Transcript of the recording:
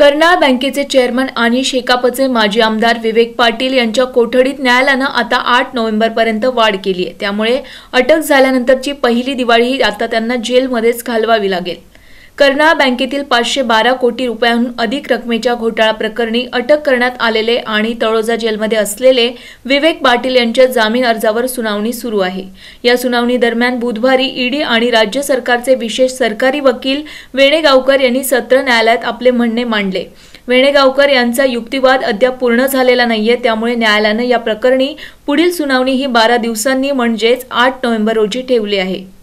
कर्नाळ बँकेचे चेअरमन आणि शेकापचे माजी आमदार विवेक पाटील यांच्या कोठडीत न्यायालयानं आता आठ नोव्हेंबरपर्यंत वाढ केली आहे त्यामुळे अटक झाल्यानंतरची पहिली दिवाळी आता त्यांना जेलमध्येच घालवावी लागेल कर्नाळा बँकेतील पाचशे बारा कोटी रुपयांहून अधिक रकमेच्या घोटाळा प्रकरणी अटक करण्यात आलेले आणि तळोजा जेलमध्ये असलेले विवेक पाटील यांच्या जामीन अर्जावर सुनावणी सुरू आहे या सुनावणी दरम्यान बुधवारी ईडी आणि राज्य सरकारचे विशेष सरकारी वकील वेणेगावकर यांनी सत्र न्यायालयात आपले म्हणणे मांडले वेणेगावकर यांचा युक्तिवाद अद्याप पूर्ण झालेला नाहीये त्यामुळे न्यायालयानं या प्रकरणी पुढील सुनावणी ही बारा दिवसांनी म्हणजेच आठ नोव्हेंबर रोजी ठेवली आहे